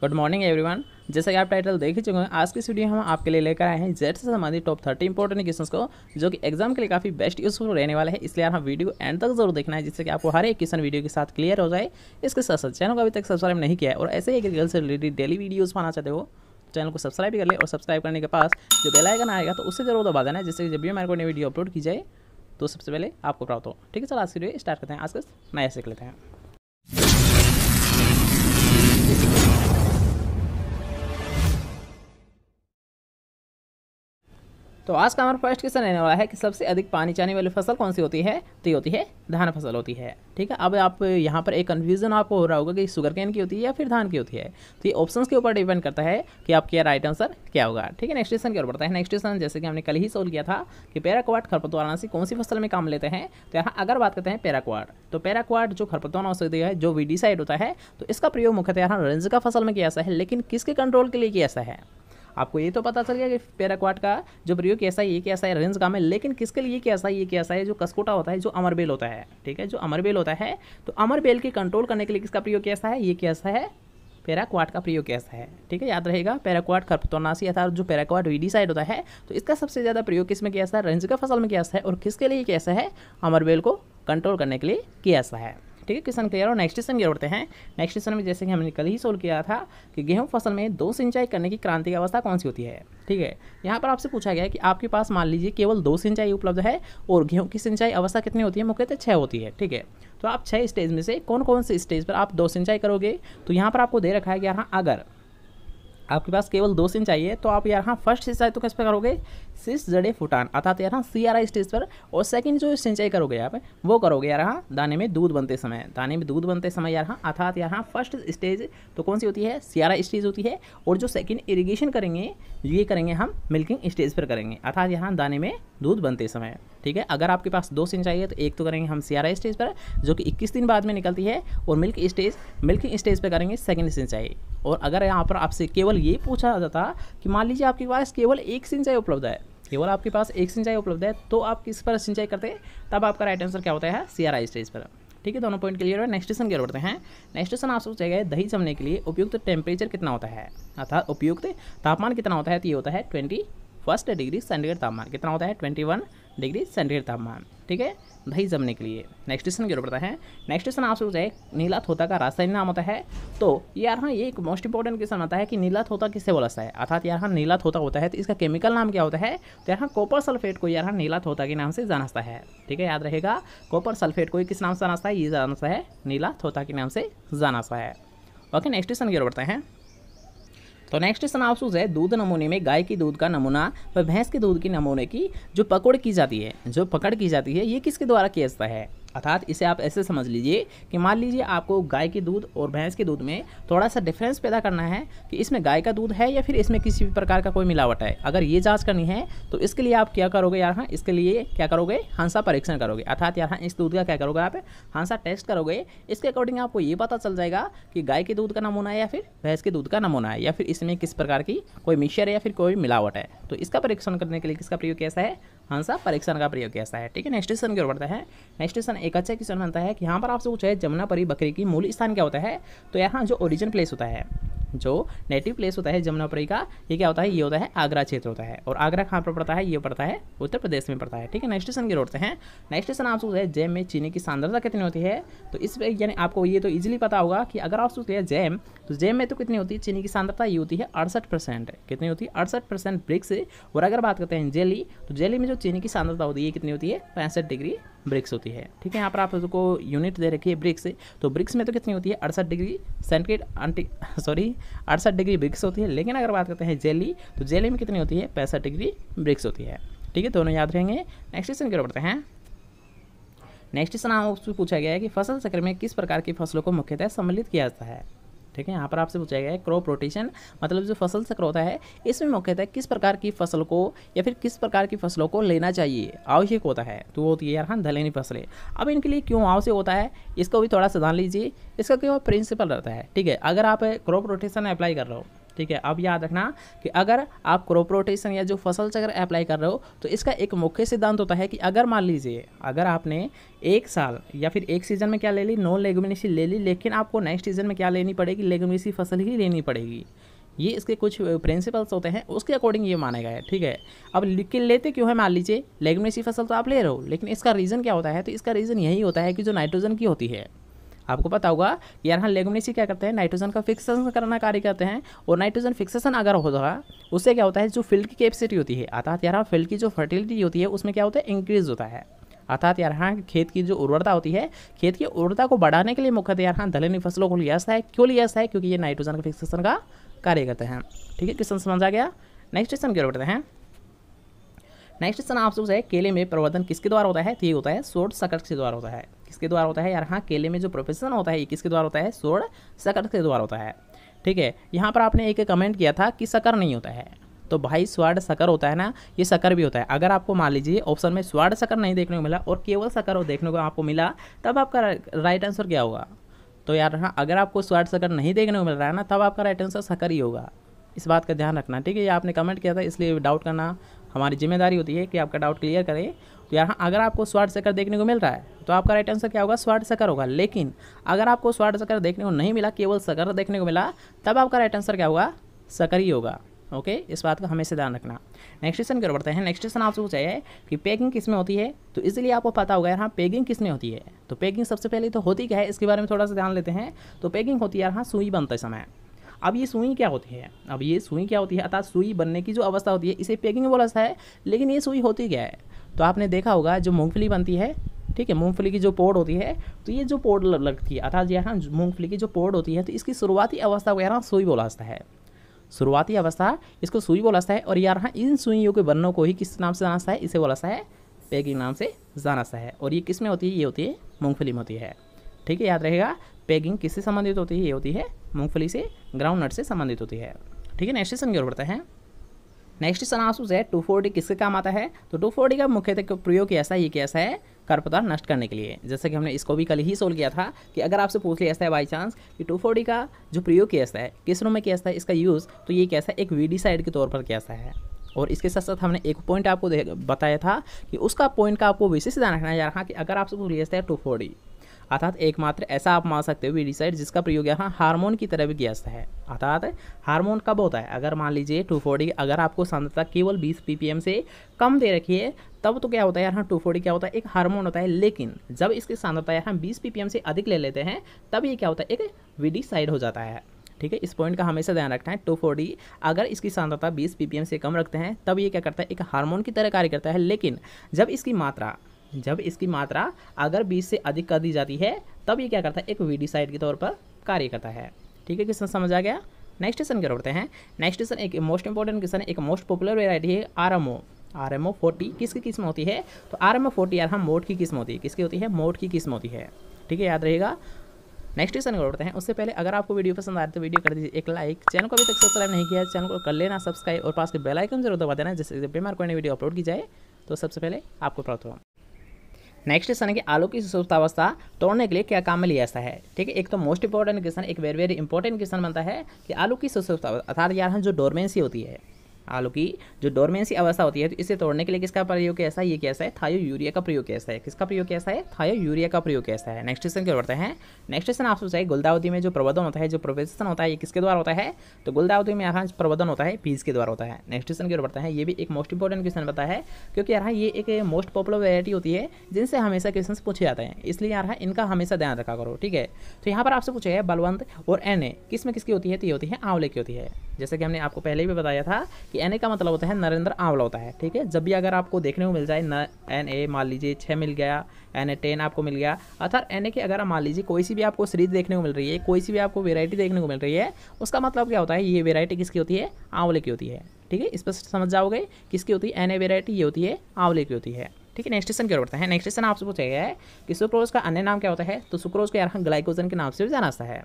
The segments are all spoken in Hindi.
गुड मॉर्निंग एवरीवन जैसा कि आप टाइटल देख ही चुके हैं आज की वीडियो हम आपके लिए लेकर आए हैं जेट से संबंधित टॉप थर्टी इंपॉर्टेंट क्वेश्चन को जो कि एग्जाम के लिए काफी बेस्ट यूजफुल रहने वाला है इसलिए हम वीडियो एंड तक जरूर देखना है जिससे कि आपको हर एक क्वेश्चन वीडियो के साथ क्लियर हो जाए इसके साथ साथ चैनल को अभी तक सब्सक्राइब नहीं किया है और ऐसे ही एग्रीकल्चर से रिलेटेड डेली वीडियोज़ पाना चाहते हो चैनल को सब्सक्राइब भी कर ले और सब्सक्राइब करने के पास जो बेल आइकन आएगा तो उससे जरूर दबा देना है जिससे जब भी हमारे को नई वीडियो अपलोड की जाए तो सबसे पहले आपको प्राप्त हो ठीक है चलो आज की वीडियो स्टार्ट करते हैं आज के नया सीख लेते हैं तो आज का हमारा फर्स्ट क्वेश्चन रहने वाला है कि सबसे अधिक पानी चाहने वाली फसल कौन सी होती है तो ये होती है धान फसल होती है ठीक है अब आप यहाँ पर एक कन्फ्यूजन आपको हो रहा होगा कि शुगर कैन की होती है या फिर धान की होती है तो ये ऑप्शन के ऊपर डिपेंड करता है कि आपका राइट आंसर क्या होगा ठीक है नेक्स्ट क्वेश्चन की ओर बढ़ता है नेक्स्ट क्वेश्चन जैसे कि हमने कल ही सोल्व किया था कि पैराक्वाट से कौन सी फसल में काम लेते हैं तो यहाँ अगर बात करते हैं पैराक्वाड तो पैराक्वाड जो औषधि है जो वीडिसाइड होता है तो इसका प्रयोग मुख्यतः रंज का फसल में किया जाता है लेकिन किसके कंट्रोल के लिए किया जाता है आपको ये तो पता चल गया कि पैराक्वाट का जो प्रयोग कैसा है ये कैसा है रेंज का है लेकिन किसके लिए कैसा है ये कैसा है जो कसकोटा होता है जो अमरबेल होता है ठीक है जो अमरबेल होता है तो अमरबेल के कंट्रोल करने के लिए किसका प्रयोग कैसा है ये कैसा है पैराक्वाट का प्रयोग कैसा है ठीक है याद रहेगा पैराक्वाट खरपतौनासी अर्थात जो पैराक्वाट वीडीसाइड होता है तो इसका सबसे ज़्यादा प्रयोग किस में किया है का फसल में किया है और किसके लिए कैसा है अमरबेल को कंट्रोल करने के लिए किया है ठीक है किसान क्लियर और नेक्स्ट क्वेश्चन की उड़ते हैं नेक्स्ट क्वेश्चन में जैसे कि हमने कल ही सोल्व किया था कि गेहूँ फसल में दो सिंचाई करने की क्रांति की अवस्था कौन सी होती है ठीक है यहाँ पर आपसे पूछा गया है कि आपके पास मान लीजिए केवल दो सिंचाई उपलब्ध है और गेहूँ की सिंचाई अवस्था कितनी होती है मुख्यतः छः होती है ठीक है तो आप छः स्टेज में से कौन कौन से स्टेज पर आप दो सिंचाई करोगे तो यहाँ पर आपको दे रखा है कि यार हाँ, अगर आपके पास केवल दो सिंचाई है तो आप यार हाँ फर्स्ट सिंचाई तो किस पर करोगे शीश जड़े फुटान अर्थात यार सी आर आई स्टेज पर और सेकंड जो सिंचाई करोगे आप वो करोगे यार हाँ दाने में दूध बनते समय दाने में दूध बनते समय यार हाँ अर्थात हाँ फर्स्ट स्टेज तो कौन सी होती है सियारा स्टेज होती है और जो सेकेंड इरीगेशन करेंगे ये करेंगे हम मिल्किंग स्टेज पर करेंगे अर्थात यहाँ दाने में दूध बनते समय ठीक है अगर आपके पास दो सिंचाई है तो एक तो करेंगे हम सियारा स्टेज पर जो कि इक्कीस दिन बाद में निकलती है और मिल्क स्टेज मिल्किंग स्टेज पर करेंगे सेकेंड सिंचाई और अगर यहाँ पर आपसे केवल ये पूछा जाता कि मान लीजिए आपके पास केवल एक सिंचाई उपलब्ध है केवल आपके पास एक सिंचाई उपलब्ध है तो आप किस पर सिंचाई करते हैं तब आपका राइट आंसर क्या होता है सी आर आई स्टेज पर ठीक है दोनों पॉइंट क्लियर है नेक्स्ट क्वेश्चन क्या बढ़ते हैं नेक्स्ट क्वेश्चन आपसे सोचे गए दही जमने के लिए उपयुक्त टेम्परेचर कितना होता है अर्थात उपयुक्त तापमान कितना होता है तो ये होता है ट्वेंटी फर्स्ट डिग्री सेंटीग्रेड तापमान कितना होता है ट्वेंटी वन डिग्री सेंटीग्रेड तापमान ठीक है दही जमने के लिए नेक्स्ट क्वेश्चन की ओर बढ़ता है नेक्स्ट क्वेश्चन आपसे पूछा है नीला थोता का रासायनिक नाम होता है तो यार हाँ ये एक मोस्ट इंपॉर्टेंट क्वेश्चन आता है कि नीला थोता किससे बोला है अर्थात यार हाँ नीला थोता होता है तो इसका केमिकल नाम क्या होता है तो यहाँ कॉपर सल्फेट को यार हाँ नीला थोता के नाम से जाता है ठीक है याद रहेगा कॉपर सल्फेट को किस नाम से जाता है ये जाना है नीला थोता के नाम से जाता है ओके नेक्स्ट क्वेश्चन की ओर बढ़ते हैं तो नेक्स्ट सनापसूस है दूध नमूने में गाय की दूध का नमूना व भैंस के दूध के नमूने की जो पकड़ की जाती है जो पकड़ की जाती है ये किसके द्वारा किया जाता है अर्थात इसे आप ऐसे समझ लीजिए कि मान लीजिए आपको गाय के दूध और भैंस के दूध में थोड़ा सा डिफरेंस पैदा करना है कि इसमें गाय का दूध है या फिर इसमें किसी भी प्रकार का कोई मिलावट है अगर ये जाँच करनी है तो इसके लिए आप क्या करोगे यार हाँ इसके लिए क्या करोगे हंसा परीक्षण करोगे अर्थात यार हाँ इस दूध का क्या करोगे आप हंसा टेस्ट करोगे इसके अकॉर्डिंग आपको ये पता चल जाएगा कि गाय के दूध का नमूना है या फिर भैंस के दूध का नमूना है या फिर इसमें किस प्रकार की कोई मिक्सर है या फिर कोई मिलावट है तो इसका परीक्षण करने के लिए किसका प्रयोग कैसा है हंसा हाँ परीक्षण का प्रयोग कैसा है ठीक है नेक्स्ट क्वेश्चन की ओर बढ़ता है नेक्स्ट क्वेश्चन एक अच्छा क्वेश्चन बनता है कि यहाँ पर आपसे पूछा है जमुना परी बकरी की मूल स्थान क्या होता है तो यहाँ जो ओरिजिन प्लेस होता है जो नेटिव प्लेस होता है जमुनापुरी का ये क्या होता है ये होता है आगरा क्षेत्र होता है और आगरा कहाँ पर पड़ता है ये पड़ता है उत्तर प्रदेश में पड़ता है ठीक है नेक्स्ट स्टेशन की रोडते हैं नेक्स्ट स्टेशन आप सोचते हैं जैम में चीनी की सांद्रता कितनी होती है तो इस यानी आपको ये तो ईजिली पता होगा कि अगर आप सोचते हैं जैम तो जैम में तो कितनी होती है चीनी की सांद्रता ये होती है अड़सठ परसेंट कितनी होती है अड़सठ परसेंट ब्रिक्स और अगर बात करते हैं जेली तो जेली में जो चीनी की सांद्रता होती है ये कितनी होती है पैंसठ डिग्री ब्रिक्स होती है ठीक है यहाँ पर आप उसको यूनिट दे रखी है ब्रिक्स तो ब्रिक्स में तो कितनी होती है अड़सठ डिग्री सेंटीग्रेड सॉरी अड़सठ डिग्री ब्रिक्स होती है लेकिन अगर बात करते हैं जेली तो जेली में कितनी होती है पैंसठ डिग्री ब्रिक्स होती है ठीक है दोनों याद रहेंगे नेक्स्ट क्वेश्चन की बढ़ते हैं नेक्स्ट क्वेश्चन आपसे पूछा गया है कि फसल चक्र में किस प्रकार की फसलों को मुख्यतः सम्मिलित किया जाता है ठीक है यहाँ पर आपसे पूछा गया है क्रॉप रोटेशन मतलब जो फसल चक्र होता है इसमें मुख्यतः किस प्रकार की फसल को या फिर किस प्रकार की फसलों को लेना चाहिए आवश्यक होता है तो वो होती है हाँ दलहनी फसलें अब इनके लिए क्यों आवश्यक होता है इसको भी थोड़ा सा जान लीजिए इसका क्यों प्रिंसिपल रहता है ठीक है अगर आप क्रॉप रोटेशन अप्लाई कर रहे हो ठीक है अब याद रखना कि अगर आप क्रॉप रोटेशन या जो फसल चक्र अप्लाई कर रहे हो तो इसका एक मुख्य सिद्धांत होता है कि अगर मान लीजिए अगर आपने एक साल या फिर एक सीजन में क्या ले ली नॉन लेगुमिनेसी ले ली लेकिन आपको नेक्स्ट सीजन में क्या लेनी पड़ेगी लेगुमिनेसी फसल ही लेनी पड़ेगी ये इसके कुछ प्रिंसिपल्स होते हैं उसके अकॉर्डिंग ये माना गया है ठीक है अब लेकिन लेते क्यों है मान लीजिए लेगुमिनेसी फसल तो आप ले रहे हो लेकिन इसका रीज़न क्या होता है तो इसका रीज़न यही होता है कि जो नाइट्रोजन की होती है आपको पता होगा कि यहाँ लेगुमिनेसी क्या करते हैं नाइट्रोजन का फिक्सेशन करना कार्य करते हैं और नाइट्रोजन फिक्सेशन अगर होगा उससे क्या होता है जो फील्ड की कैपेसिटी होती है अर्थात यहाँ फील्ड की जो फर्टिलिटी होती है उसमें क्या होता है इंक्रीज होता है अर्थात यहाँ खेत की जो उर्वरता होती है खेत की उर्वरता को बढ़ाने के लिए मुख्यतः यहाँ दलहनी फसलों को लिया है क्यों लिया है क्योंकि ये नाइट्रोजन का फिक्सेशन का कार्य करते हैं ठीक है क्वेश्चन समझ आ गया नेक्स्ट क्वेश्चन की ओर बढ़ते हैं नेक्स्ट क्वेश्चन आप सोच है केले में प्रवर्धन किसके द्वारा होता है तो ये होता है शोर्ट सकट के द्वारा होता है किसके द्वारा होता है यार हाँ केले में जो प्रोफेशन होता है ये किसके द्वारा होता है सोड शकर के द्वारा होता है ठीक है यहाँ पर आपने एक कमेंट किया था कि शकर नहीं होता है तो भाई स्वाड शकर होता है ना ये शकर भी होता है अगर आपको मान लीजिए ऑप्शन में स्वाड शकर नहीं देखने को मिला और केवल शकर देखने को आपको मिला तब आपका राइट आंसर क्या होगा तो यार हाँ अगर आपको स्वाड शकर नहीं देखने को मिल रहा है ना तब आपका राइट आंसर शकर ही होगा इस बात का ध्यान रखना ठीक है ये आपने कमेंट किया था इसलिए डाउट करना हमारी जिम्मेदारी होती है कि आपका डाउट क्लियर करें तो यहाँ अगर आपको स्वाट सकर देखने को मिल रहा है तो आपका राइट आंसर क्या होगा स्वाट सकर होगा लेकिन अगर आपको स्वाट सकर देखने को नहीं मिला केवल सकर देखने को मिला तब आपका राइट आंसर क्या होगा सकर ही होगा ओके इस बात का हमेशा ध्यान रखना नेक्स्ट क्वेश्चन की ओर बढ़ते हैं नेक्स्ट क्वेश्चन आपसे पूछा है कि पैकिंग किस में होती है तो इसलिए आपको पता होगा यार हाँ पैकिंग किस में होती है तो पैकिंग सबसे पहले तो होती क्या है इसके बारे में थोड़ा सा ध्यान लेते हैं तो पैकिंग होती है यार हाँ सुई बनते समय अब ये सुई क्या होती है अब ये सुई क्या होती है अर्थात सुई बनने की जो अवस्था होती है इसे पैकिंग बोला जाता है लेकिन ये सुई होती क्या है तो आपने देखा होगा जो मूँगफली बनती है ठीक है मूंगफली की जो पोड होती है तो ये जो पोड लगती है अर्थात यह मूंगफली की जो पोड होती है तो इसकी शुरुआती अवस्था को यहाँ सुई बोला जाता है शुरुआती अवस्था इसको सुई बोला जाता है और यहाँ इन सुइयों के बनों को ही किस नाम से जाना है इसे बोला है पैकिंग नाम से जाना सा है और ये किस में होती है ये होती है मूँगफली में होती है ठीक है याद रहेगा पैकिंग किससे संबंधित होती है ये होती है मूंगफली से ग्राउंड नट से संबंधित होती है ठीक है नेक्स्ट क्वेश्चन की ओर बढ़ते हैं नेक्स्ट क्वेश्चन आंसू है टू फोर्टी किसके काम आता है तो टू फोर्टी का मुख्यतः प्रयोग किया है ये कैसा है खरपतवार नष्ट करने के लिए जैसे कि हमने इसको भी कल ही सोल्व किया था कि अगर आपसे पूछ लिया जाता है बाई चांस कि टू फोर्टी का जो प्रयोग किया जाता है रूम में किया जाता है इसका यूज़ तो ये कैसा है एक वीडी साइड के तौर पर किया जाता है और इसके साथ साथ हमने एक पॉइंट आपको बताया था कि उसका पॉइंट का आपको विशेष ध्यान रखना चाह यहाँ कि अगर आपसे पूछ लिया जाता है टू फोर्टी अर्थात एकमात्र ऐसा आप मान सकते हो वीडिसाइड जिसका प्रयोग यहाँ हार्मोन की तरह भी किया जाता है अर्थात हार्मोन कब होता है अगर मान लीजिए टू फोर्टी अगर आपको सांद्रता केवल बीस एम से कम दे रखी है तब तो क्या होता है यहाँ टू फोर्टी क्या होता है एक हार्मोन होता है लेकिन जब इसकी सांद्रता यहाँ बीस एम से अधिक ले लेते हैं तब ये क्या होता है एक वीडिसाइड हो जाता है ठीक है इस पॉइंट का हमेशा ध्यान रखना है टू फोर्टी अगर इसकी सांद्रता 20 ppm से कम रखते हैं तब ये क्या करता है एक हार्मोन की तरह कार्य करता है लेकिन जब इसकी मात्रा जब इसकी मात्रा अगर 20 से अधिक कर दी जाती है तब ये क्या करता है एक वीडिसाइड के तौर पर कार्य करता है ठीक है क्वेश्चन समझ आ गया नेक्स्ट क्वेश्चन क्या बढ़ते हैं नेक्स्ट क्वेश्चन एक मोस्ट इंपॉर्टेंट क्वेश्चन है एक मोस्ट पॉपुलर वेराइटी है R M O R M O forty किसकी किस्म होती है तो आर एम ओ फोर्टी यार हम मोट की किस्म होती है किसकी होती है मोट की किस्म होती है ठीक है याद रहेगा नेक्स्ट क्वेश्चन क्या बढ़ते हैं उससे पहले अगर आपको वीडियो पसंद आए तो वीडियो कर दीजिए एक लाइक चैनल को अभी तक सब्सक्राइब नहीं किया चैनल को कर लेना सब्सक्राइब और पास के बेलाइकन जरूर दबा देना जैसे बीमार कोई वीडियो अपलोड की जाए तो सबसे पहले आपको प्राप्त हो नेक्स्ट क्वेश्चन है कि आलू की सुस्तावस्था तोड़ने के लिए क्या काम में लिया जाता है ठीक है एक तो मोस्ट इंपॉर्टेंट क्वेश्चन एक वेरी वेरी इंपॉर्टेंट क्वेश्चन बनता है कि आलू की सुस्तावस्था अर्थात यार जो डोरमेंसी होती है आलू की जो डोरमेंसी अवस्था होती है तो इसे तोड़ने के लिए किसका प्रयोग कैसा है ये कैसा है थायो यूरिया का प्रयोग कैसा है किसका प्रयोग कैसा है थायो यूरिया का प्रयोग कैसा है नेक्स्ट क्वेश्चन क्या बढ़ते हैं नेक्स्ट क्वेश्चन आपसे पूछा है गुलदावती में जो प्रबंधन होता है जो प्रोफेशन होता है ये किसके द्वारा होता है तो गुलदावती में यहाँ प्रबंधन होता है पीज के द्वारा होता है नेक्स्ट क्वेश्चन क्या बढ़ता है ये भी एक मोस्ट इंपॉर्टेंट क्वेश्चन बताया है क्योंकि यहाँ ये एक मोस्ट पॉपुलर वेरायटी होती है जिनसे हमेशा क्वेश्चन पूछे जाते हैं इसलिए यहाँ इनका हमेशा ध्यान रखा करो ठीक है तो यहाँ पर आपसे पूछा है बलवंत और एन किस में किसकी होती है तो ये होती है आंवले की होती है जैसे कि हमने आपको पहले भी बताया था कि एन का मतलब होता है नरेंद्र आंवला होता है ठीक है जब भी अगर आपको देखने को मिल जाए न एन ए मान लीजिए छः मिल गया एन ए टेन आपको मिल गया अर्थात एन ए के अगर मान लीजिए कोई सी भी आपको सीरीज देखने को मिल रही है कोई सी भी आपको वेरायटी देखने को मिल रही है उसका मतलब क्या होता है ये वेरायटी किसकी होती है आंवले की होती है ठीक है स्पष्ट समझ जाओगे किसकी होती है एन ए वेरायटी ये होती है आंवले की होती है ठीक है नेक्स्ट क्वेश्चन क्या होता है नेक्स्ट क्वेश्चन आपसे पूछा गया है कि सुक्रोज का अन्य नाम क्या होता है तो सुक्रोज को यार ग्लाइकोजन के नाम से भी जाना है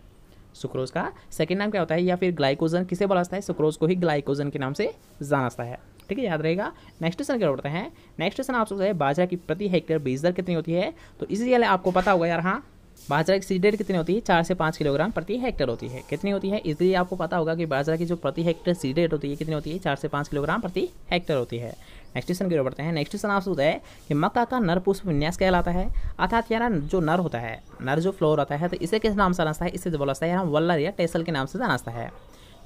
सुक्रोज का सेकेंड नाम क्या होता है या फिर ग्लाइकोजन किसे बोला जाता है सुक्रोज को ही ग्लाइकोजन के नाम से जाना जाता है ठीक है याद रहेगा नेक्स्ट क्वेश्चन क्या बढ़ते हैं नेक्स्ट क्वेश्चन आप हैं बाजरा की प्रति हेक्टेयर बीज दर कितनी होती है तो इसी आपको पता होगा यार हाँ बाजरा की सीडेड कितनी होती है चार से पाँच किलोग्राम प्रति हेक्टर होती है कितनी होती है इसलिए आपको पता होगा कि बाजरा की जो प्रति हेक्टर सीडेड होती है कितनी होती है चार से पाँच किलोग्राम प्रति हेक्टर होती है नेक्स्ट क्वेश्चन की ओर बढ़ते हैं नेक्स्ट क्वेश्चन आपसे होता है कि मक्का का नर पुष्प विन्यास कहलाता है अर्थात यार जो नर होता है नर जो फ्लोर होता है तो इसे किस नाम से आनाता है इसे बोला है यार वल्लर या टेसल के नाम से जाना है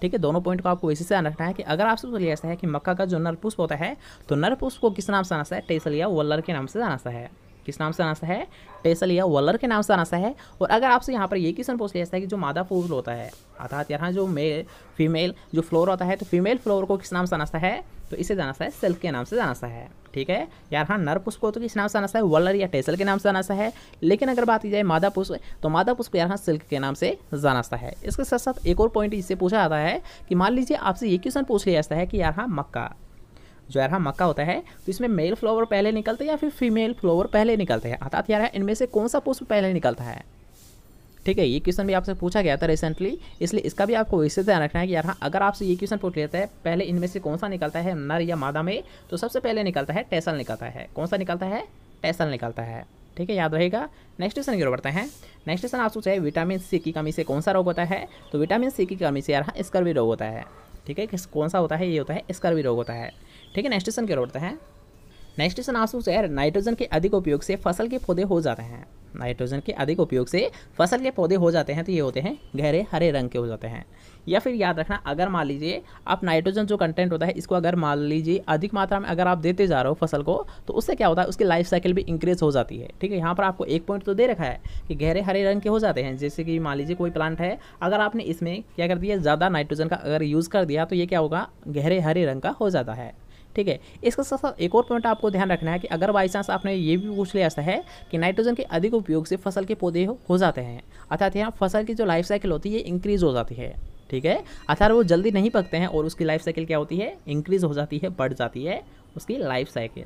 ठीक है दोनों पॉइंट को आपको इसी से ध्यान रखना है कि अगर आपसे पूछ लिया जाता है कि मक्का का जो नर पुष्प होता है तो नर पुष्प को किस नाम से आनाता है टेसल या वल्लर के नाम से जाना है किस नाम से आना सा है टेसल या वलर के नाम से आना सा है और अगर आपसे यहाँ पर ये क्वेश्चन पूछ लिया जाता है कि जो मादा फूल होता है अर्थात यहाँ जो मेल फीमेल जो फ्लोर होता है तो फीमेल फ्लोर को किस नाम से आना सा है तो इसे जाना सा है सेल्फ के नाम से जाना सा है ठीक है यार हाँ नर पुष्प को तो किस नाम से आना सा है वलर या टेसल के नाम से आना सा है लेकिन अगर बात की जाए मादा पुष्प तो मादा पुष्प यार हाँ सिल्क के नाम से जाना सा है इसके साथ साथ एक और पॉइंट इससे पूछा जाता है कि मान लीजिए आपसे ये क्वेश्चन पूछ लिया जाता है कि यार हाँ मक्का जो यार मक्का होता है तो इसमें मेल फ्लावर पहले निकलते हैं या फिर फीमेल फ्लावर पहले निकलते हैं अर्थात यार इनमें से कौन सा पुष्प पहले निकलता है ठीक है ये क्वेश्चन भी आपसे पूछा गया था रिसेंटली इसलिए इसका भी आपको इससे ध्यान रखना है कि यार हाँ अगर आपसे ये क्वेश्चन पूछ लेता है पहले इनमें से कौन सा निकलता है नर या मादा में तो सबसे पहले निकलता है टेसल निकलता है कौन सा निकलता है टेसल निकलता है ठीक है याद रहेगा नेक्स्ट क्वेश्चन की ओर बढ़ते हैं नेक्स्ट क्वेश्चन आप सोचा है विटामिन सी की कमी से कौन सा रोग होता है तो विटामिन सी की कमी से यार हाँ स्कर्वी रोग होता है ठीक है कौन सा होता है ये होता है स्कर्वी रोग होता है ठीक है नेक्स्ट क्वेश्चन क्या होता है नेक्स्ट क्वेश्चन आप सोच नाइट्रोजन के अधिक उपयोग से फसल के पौधे हो जाते हैं नाइट्रोजन के अधिक उपयोग से फसल के पौधे हो जाते हैं तो ये होते हैं गहरे हरे रंग के हो जाते हैं या फिर याद रखना अगर मान लीजिए आप नाइट्रोजन जो कंटेंट होता है इसको अगर मान लीजिए अधिक मात्रा में अगर आप देते जा रहे हो फसल को तो उससे क्या होता है उसकी लाइफ साइकिल भी इंक्रीज हो जाती है ठीक है यहाँ पर आपको एक पॉइंट तो दे रखा है कि गहरे हरे रंग के हो जाते हैं जैसे कि मान लीजिए कोई प्लांट है अगर आपने इसमें क्या कर दिया ज़्यादा नाइट्रोजन का अगर यूज़ कर दिया तो ये क्या होगा गहरे हरे रंग का हो जाता है ठीक है इसके साथ साथ एक और पॉइंट आपको ध्यान रखना है कि अगर बाई चांस आपने ये भी पूछ लिया है कि नाइट्रोजन के अधिक उपयोग से फसल के पौधे हो जाते हैं अर्थात यहाँ फसल की जो लाइफ साइकिल होती है इंक्रीज हो जाती है ठीक है अर्थात वो जल्दी नहीं पकते हैं और उसकी लाइफ साइकिल क्या होती है इंक्रीज हो जाती है बढ़ जाती है उसकी लाइफ साइकिल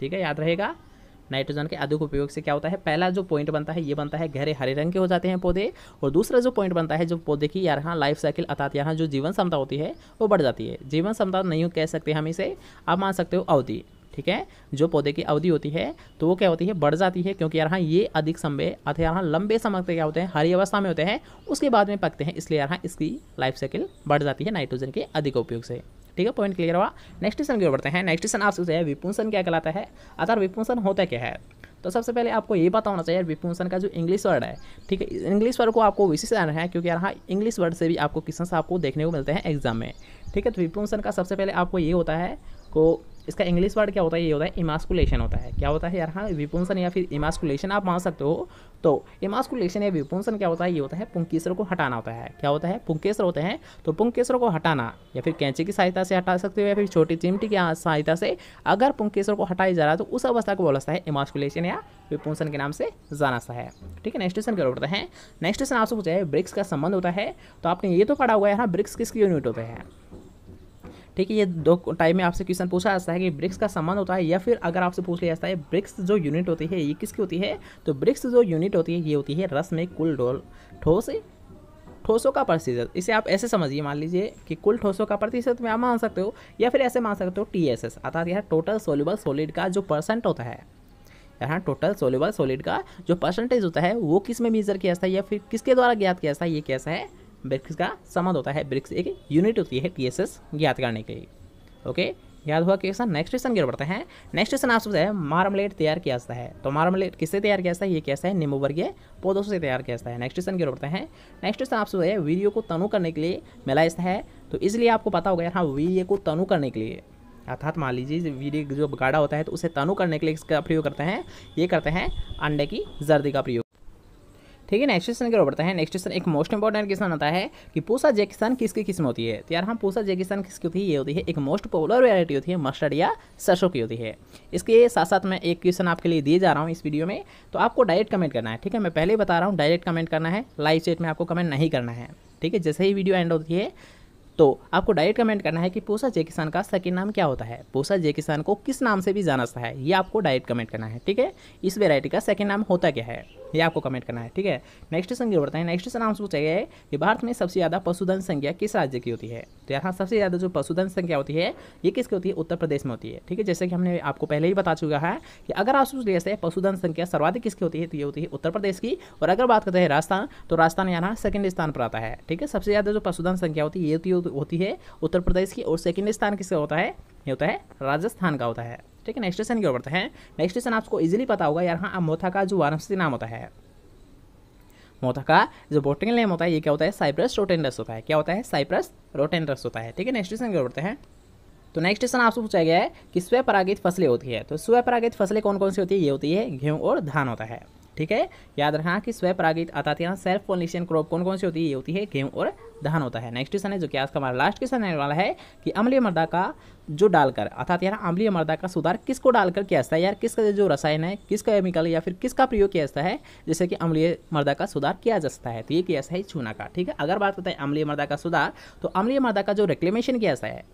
ठीक है याद रहेगा नाइट्रोजन के अधिक उपयोग से क्या होता है पहला जो पॉइंट बनता है ये बनता है गहरे हरे रंग के हो जाते हैं पौधे और दूसरा जो पॉइंट बनता है जो पौधे की यहाँ लाइफ साइकिल अर्थात यहाँ जो जीवन क्षमता होती है वो बढ़ जाती है जीवन क्षमता नहीं कह सकते हम इसे आप मान सकते हो अवधि ठीक है जो पौधे की अवधि होती है तो वो क्या होती है बढ़ जाती है क्योंकि यहाँ ये अधिक समय अर्थात यहाँ लंबे समय तक क्या होते हैं हरी अवस्था में होते हैं उसके बाद में पकते हैं इसलिए यहाँ इसकी लाइफ साइकिल बढ़ जाती है नाइट्रोजन के अधिक उपयोग से ठीक है पॉइंट क्लियर हुआ नेक्स्ट क्वेश्चन की ओर बढ़ते हैं नेक्स्ट क्वेश्चन आपसे है विपुंसन क्या कहलाता है आधार विपुंसन होता क्या है तो सबसे पहले आपको ये पता होना चाहिए विपुंसन का जो इंग्लिश वर्ड है ठीक है इंग्लिश वर्ड को आपको विशेष जानना है क्योंकि यहाँ इंग्लिश वर्ड से भी आपको क्वेश्चन आपको देखने को मिलते हैं एग्जाम में ठीक है तो विपुंसन का सबसे पहले आपको ये होता है को इसका इंग्लिश वर्ड क्या होता है ये होता है इमास्कुलेशन होता है क्या होता है यार हाँ विपुंसन या फिर इमास्कुलेशन आप मान सकते हो तो इमास्कुलेशन या विपुंसन क्या होता है ये होता है पुंकेसर को हटाना होता है क्या होता है पुंकेसर होते हैं तो पुंकेसर को हटाना या फिर कैंची की सहायता से हटा सकते हो या फिर छोटी चिमटी की सहायता से अगर पुंकेसर को हटाया जा रहा है तो उस अवस्था को बोला जाता है इमास्कुलेशन या विपुंसन के नाम से जाना सा है ठीक है नेक्स्ट क्वेश्चन क्या उठता है नेक्स्ट क्वेश्चन आपसे पूछा है ब्रिक्स का संबंध होता है तो आपने ये तो पढ़ा हुआ है ना हाँ, ब्रिक्स किसकी यूनिट होते हैं ठीक है ये दो टाइम में आपसे क्वेश्चन पूछा जाता है कि ब्रिक्स का सामान होता है या फिर अगर आपसे पूछ लिया जाता है ब्रिक्स जो यूनिट होती है ये किसकी होती है तो ब्रिक्स जो यूनिट होती है ये होती है रस में कुल डोल ठोस ठोसों का प्रतिशत इसे आप ऐसे समझिए मान लीजिए कि कुल ठोसों का प्रतिशत में आप मान सकते हो या फिर ऐसे मान सकते हो टी एस एस अर्थात यह टोटल सोल्यूबल सॉलिड का जो परसेंट होता है यहाँ टोटल सोल्यूबल सॉलिड का जो परसेंटेज होता है वो किस में मेजर किया जाता है या फिर किसके द्वारा ज्ञात किया जाता है ये कैसा है ब्रिक्स का संबंध होता है ब्रिक्स एक यूनिट होती है पीएसएस ज्ञात करने के लिए ओके याद हुआ क्वेश्चन नेक्स्ट क्वेश्चन की बढ़ते हैं नेक्स्ट क्वेश्चन आप सबसे मार्मलेट तैयार किया जाता है तो मार्मलेट किससे तैयार किया जाता है ये कैसा है निम्बवर्गीय पौधों से तैयार किया जाता है नेक्स्ट क्वेश्चन की बढ़ते हैं नेक्स्ट क्वेश्चन आप है वीडियो को तनु करने के लिए मिला जाता है तो इसलिए आपको पता होगा यार हाँ को तनु करने के लिए अर्थात मान लीजिए वीर्य जो गाढ़ा होता है तो उसे तनु करने के लिए इसका प्रयोग करते हैं ये करते हैं अंडे की जर्दी का प्रयोग ठीक है नेक्स्ट क्वेश्चन क्या बढ़ता है नेक्स्ट क्वेश्चन एक मोस्ट इंपॉर्टेंट क्वेश्चन आता है कि पूसा जैकिस्तान किसकी किस्म होती है तो यार हम हाँ, पूसा जैकिस्तान किसकी होती है ये होती है एक मोस्ट पॉपुलर वेरायटी होती है मस्टर्ड या सरसों की होती है इसके साथ साथ मैं एक क्वेश्चन आपके लिए दिए जा रहा हूँ इस वीडियो में तो आपको डायरेक्ट कमेंट करना है ठीक है मैं पहले बता रहा हूँ डायरेक्ट कमेंट करना है लाइव चेट में आपको कमेंट नहीं करना है ठीक है जैसे ही वीडियो एंड होती है तो आपको डायरेक्ट कमेंट करना है कि पूसा जय किसान का सेकंड नाम क्या होता है पूसा जय किसान को किस नाम से भी जाना सकता है ये आपको डायरेक्ट कमेंट करना है ठीक है इस वेरायटी का सेकेंड नाम होता क्या है ये आपको कमेंट करना है ठीक है नेक्स्ट की बढ़ता है नेक्स्ट आपसे पूछा गया है कि भारत में सबसे ज़्यादा पशुधन संख्या किस राज्य की होती है तो यहाँ सबसे ज़्यादा जो पशुधन संख्या होती है ये किसकी होती है उत्तर प्रदेश में होती है ठीक है जैसे कि हमने आपको पहले ही बता चुका है कि अगर आप सोच है पशुधन संख्या सर्वाधिक किसकी होती है तो ये होती है उत्तर प्रदेश की और अगर बात करते हैं राजस्थान तो राजस्थान यहाँ सेकेंड स्थान पर आता है ठीक है सबसे ज़्यादा जो पशुधन संख्या होती है ये होती होती है उत्तर प्रदेश की और सेकेंड स्थान किसका होता है ये होता है राजस्थान का होता है ठीक है नेक्स्ट क्वेश्चन की ओर बढ़ते हैं नेक्स्ट क्वेश्चन आपको इजीली पता होगा यार हाँ मोथा का जो वाराणसी नाम होता है मोथा का जो बोटिंग नेम होता है ये क्या होता है साइप्रस रोटेंडस होता है क्या होता है साइप्रस रोटेंडस होता है ठीक है नेक्स्ट क्वेश्चन की ओर बढ़ते हैं तो नेक्स्ट क्वेश्चन आपसे पूछा गया है कि स्वयं परागित फसलें होती है तो स्वयं परागित फसलें कौन कौन सी होती है ये होती है गेहूँ और धान होता है ठीक है याद रखना कि स्वपरागित अर्थात यहाँ सेल्फ पोलिनेशन क्रॉप कौन कौन सी होती है ये होती है गेहूँ और धान होता है नेक्स्ट क्वेश्चन है जो कि आज का हमारा लास्ट क्वेश्चन आने वाला है कि अम्लीय मर्दा का जो डालकर अर्थात यार अम्लीय मर्दा का सुधार किसको डालकर किया जाता है यार किसका जो रसायन है किसका केमिकल या फिर किसका प्रयोग किया जाता है जैसे कि अम्लीय मर्दा का सुधार किया जा सकता है तो ये किया जाता है चूना का ठीक है अगर बात करते हैं अम्लीय मर्दा का सुधार तो अम्लीय मर्दा का जो रिक्लेमेशन किया जाता है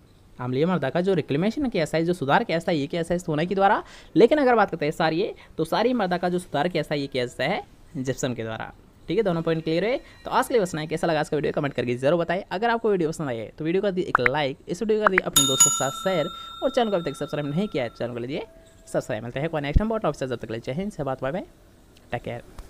आमलीय मर्दा का जो रिक्लेमेशन कैसा है जो सुधार कैसा है ये कैसा है सोने के द्वारा लेकिन अगर बात करते हैं सारी तो सारी मर्दा का जो सुधार कैसा है ये कैसा है जिप्सम के द्वारा ठीक है दोनों पॉइंट क्लियर है तो आज के लिए बसना है कैसा लगा इसका वीडियो कमेंट करके जरूर बताएं अगर आपको वीडियो पसंद आए तो वीडियो कर दी एक लाइक इस वीडियो कर दी अपने दोस्तों के साथ शेयर और चैनल को अभी तक सब्सक्राइब नहीं किया है चैनल तो को लीजिए सब्सक्राइब मिलते हैं कोई नेक्स्ट नंबर टॉप से जब तक ले चाहिए इनसे बात बाय बाय टेक केयर